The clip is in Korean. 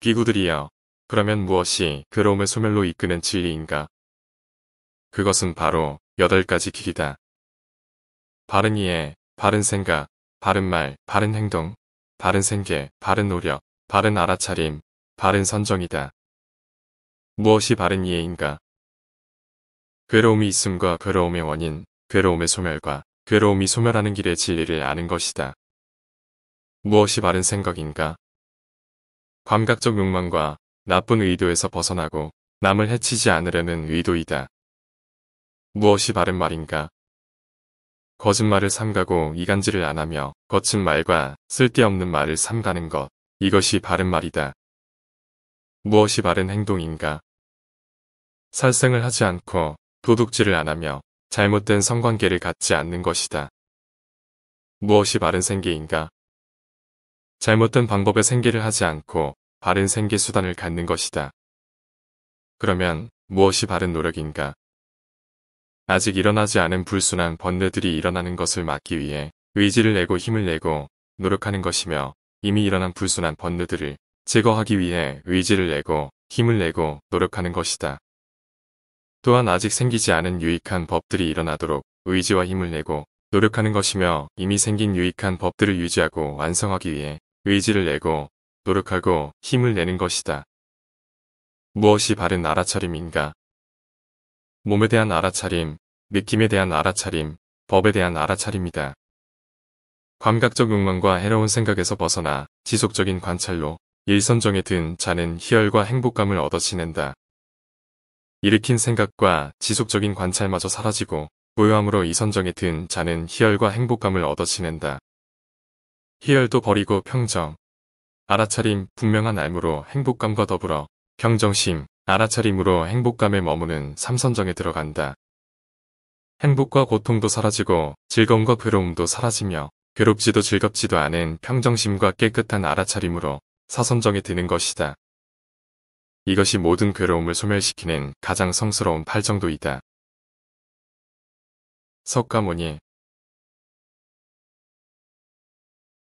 비구들이여 그러면 무엇이 괴로움의 소멸로 이끄는 진리인가? 그것은 바로 여덟 가지 길이다. 바른 이해, 바른 생각, 바른 말, 바른 행동, 바른 생계, 바른 노력, 바른 알아차림, 바른 선정이다. 무엇이 바른 이해인가? 괴로움이 있음과 괴로움의 원인, 괴로움의 소멸과 괴로움이 소멸하는 길의 진리를 아는 것이다. 무엇이 바른 생각인가? 감각적 욕망과 나쁜 의도에서 벗어나고 남을 해치지 않으려는 의도이다. 무엇이 바른 말인가? 거짓말을 삼가고 이간질을 안 하며 거친 말과 쓸데없는 말을 삼가는 것. 이것이 바른 말이다. 무엇이 바른 행동인가? 살생을 하지 않고 도둑질을 안 하며 잘못된 성관계를 갖지 않는 것이다. 무엇이 바른 생계인가? 잘못된 방법의 생계를 하지 않고 바른 생계 수단을 갖는 것이다. 그러면 무엇이 바른 노력인가? 아직 일어나지 않은 불순한 번뇌들이 일어나는 것을 막기 위해 의지를 내고 힘을 내고 노력하는 것이며 이미 일어난 불순한 번뇌들을 제거하기 위해 의지를 내고 힘을 내고 노력하는 것이다. 또한 아직 생기지 않은 유익한 법들이 일어나도록 의지와 힘을 내고 노력하는 것이며 이미 생긴 유익한 법들을 유지하고 완성하기 위해 의지를 내고 노력하고 힘을 내는 것이다. 무엇이 바른 알아차림인가? 몸에 대한 알아차림, 느낌에 대한 알아차림, 법에 대한 알아차림이다. 감각적 욕망과 해로운 생각에서 벗어나 지속적인 관찰로 일선정에 든 자는 희열과 행복감을 얻어 지낸다. 일으킨 생각과 지속적인 관찰마저 사라지고 무효함으로 이선정에 든 자는 희열과 행복감을 얻어 지낸다. 희열도 버리고 평정. 알아차림, 분명한 알무로 행복감과 더불어 평정심 알아차림으로 행복감에 머무는 삼선정에 들어간다. 행복과 고통도 사라지고 즐거움과 괴로움도 사라지며 괴롭지도 즐겁지도 않은 평정심과 깨끗한 알아차림으로 사선정에 드는 것이다. 이것이 모든 괴로움을 소멸시키는 가장 성스러운 팔정도이다. 석가모니